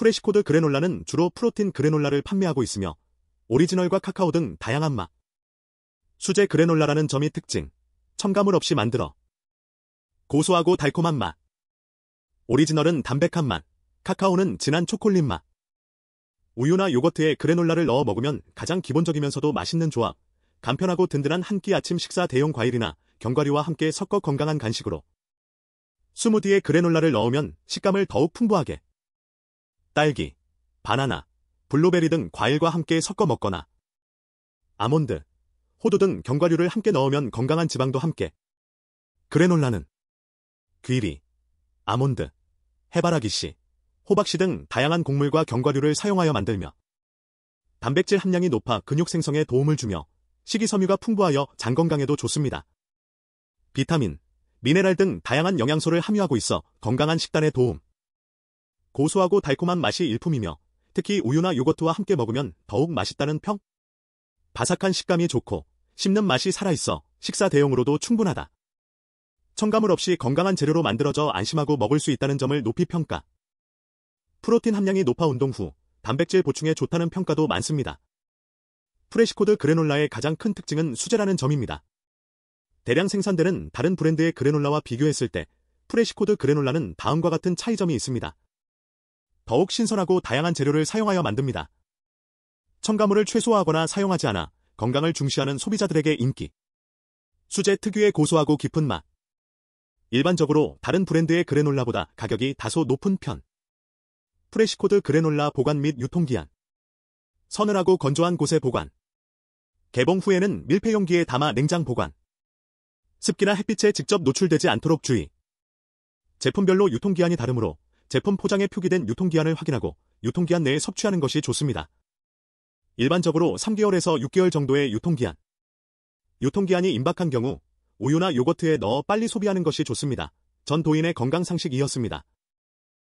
프레시코드 그래놀라는 주로 프로틴 그래놀라를 판매하고 있으며 오리지널과 카카오 등 다양한 맛. 수제 그래놀라라는 점이 특징. 첨가물 없이 만들어. 고소하고 달콤한 맛. 오리지널은 담백한 맛. 카카오는 진한 초콜릿 맛. 우유나 요거트에 그래놀라를 넣어 먹으면 가장 기본적이면서도 맛있는 조합. 간편하고 든든한 한 끼 아침 식사 대용 과일이나 견과류와 함께 섞어 건강한 간식으로. 스무디에 그래놀라를 넣으면 식감을 더욱 풍부하게. 딸기, 바나나, 블루베리 등 과일과 함께 섞어 먹거나 아몬드, 호두 등 견과류를 함께 넣으면 건강한 지방도 함께 그래놀라는 귀리, 아몬드, 해바라기씨, 호박씨 등 다양한 곡물과 견과류를 사용하여 만들며 단백질 함량이 높아 근육 생성에 도움을 주며 식이섬유가 풍부하여 장 건강에도 좋습니다. 비타민, 미네랄 등 다양한 영양소를 함유하고 있어 건강한 식단에 도움 고소하고 달콤한 맛이 일품이며 특히 우유나 요거트와 함께 먹으면 더욱 맛있다는 평. 바삭한 식감이 좋고 씹는 맛이 살아있어 식사 대용으로도 충분하다. 첨가물 없이 건강한 재료로 만들어져 안심하고 먹을 수 있다는 점을 높이 평가. 프로틴 함량이 높아 운동 후 단백질 보충에 좋다는 평가도 많습니다. 프레시코드 그래놀라의 가장 큰 특징은 수제라는 점입니다. 대량 생산되는 다른 브랜드의 그래놀라와 비교했을 때 프레시코드 그래놀라는 다음과 같은 차이점이 있습니다. 더욱 신선하고 다양한 재료를 사용하여 만듭니다. 첨가물을 최소화하거나 사용하지 않아 건강을 중시하는 소비자들에게 인기. 수제 특유의 고소하고 깊은 맛. 일반적으로 다른 브랜드의 그래놀라보다 가격이 다소 높은 편. 프레시코드 그래놀라 보관 및 유통기한. 서늘하고 건조한 곳에 보관. 개봉 후에는 밀폐용기에 담아 냉장 보관. 습기나 햇빛에 직접 노출되지 않도록 주의. 제품별로 유통기한이 다르므로 제품 포장에 표기된 유통기한을 확인하고 유통기한 내에 섭취하는 것이 좋습니다. 일반적으로 3개월에서 6개월 정도의 유통기한. 유통기한이 임박한 경우 우유나 요거트에 넣어 빨리 소비하는 것이 좋습니다. 전 도인의 건강 상식이었습니다.